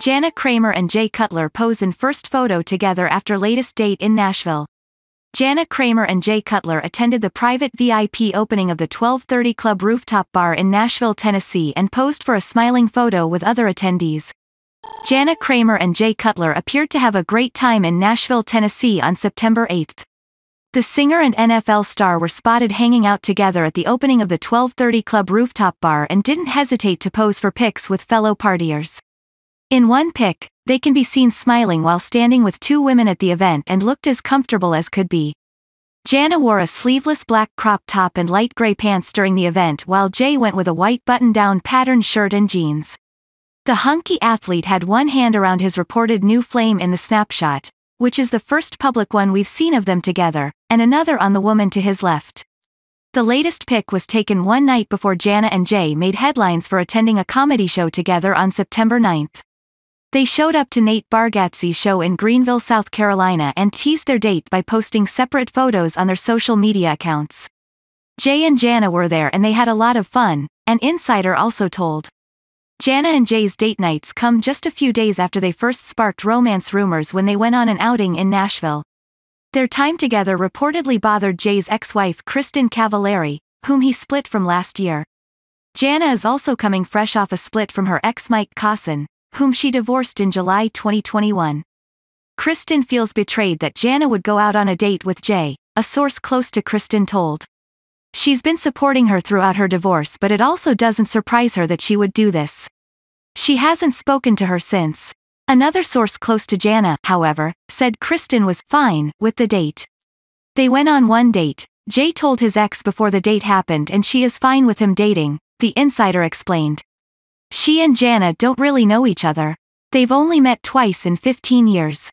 Jana Kramer and Jay Cutler pose in first photo together after latest date in Nashville. Jana Kramer and Jay Cutler attended the private VIP opening of the 1230 Club rooftop bar in Nashville, Tennessee and posed for a smiling photo with other attendees. Jana Kramer and Jay Cutler appeared to have a great time in Nashville, Tennessee on September 8. The singer and NFL star were spotted hanging out together at the opening of the 1230 Club rooftop bar and didn't hesitate to pose for pics with fellow partiers. In one pic, they can be seen smiling while standing with two women at the event and looked as comfortable as could be. Jana wore a sleeveless black crop top and light gray pants during the event while Jay went with a white button-down patterned shirt and jeans. The hunky athlete had one hand around his reported new flame in the snapshot, which is the first public one we've seen of them together, and another on the woman to his left. The latest pic was taken one night before Jana and Jay made headlines for attending a comedy show together on September 9th. They showed up to Nate Bargatze's show in Greenville, South Carolina and teased their date by posting separate photos on their social media accounts. Jay and Jana were there and they had a lot of fun, an insider also told. Jana and Jay's date nights come just a few days after they first sparked romance rumors when they went on an outing in Nashville. Their time together reportedly bothered Jay's ex-wife Kristen Cavallari, whom he split from last year. Jana is also coming fresh off a split from her ex Mike Cosson, whom she divorced in July 2021. Kristen feels betrayed that Jana would go out on a date with Jay, a source close to Kristen told. She's been supporting her throughout her divorce, but it also doesn't surprise her that she would do this. She hasn't spoken to her since. Another source close to Jana, however, said Kristen was fine with the date. They went on one date. Jay told his ex before the date happened and she is fine with him dating, the insider explained. She and Jana don't really know each other. They've only met twice in 15 years.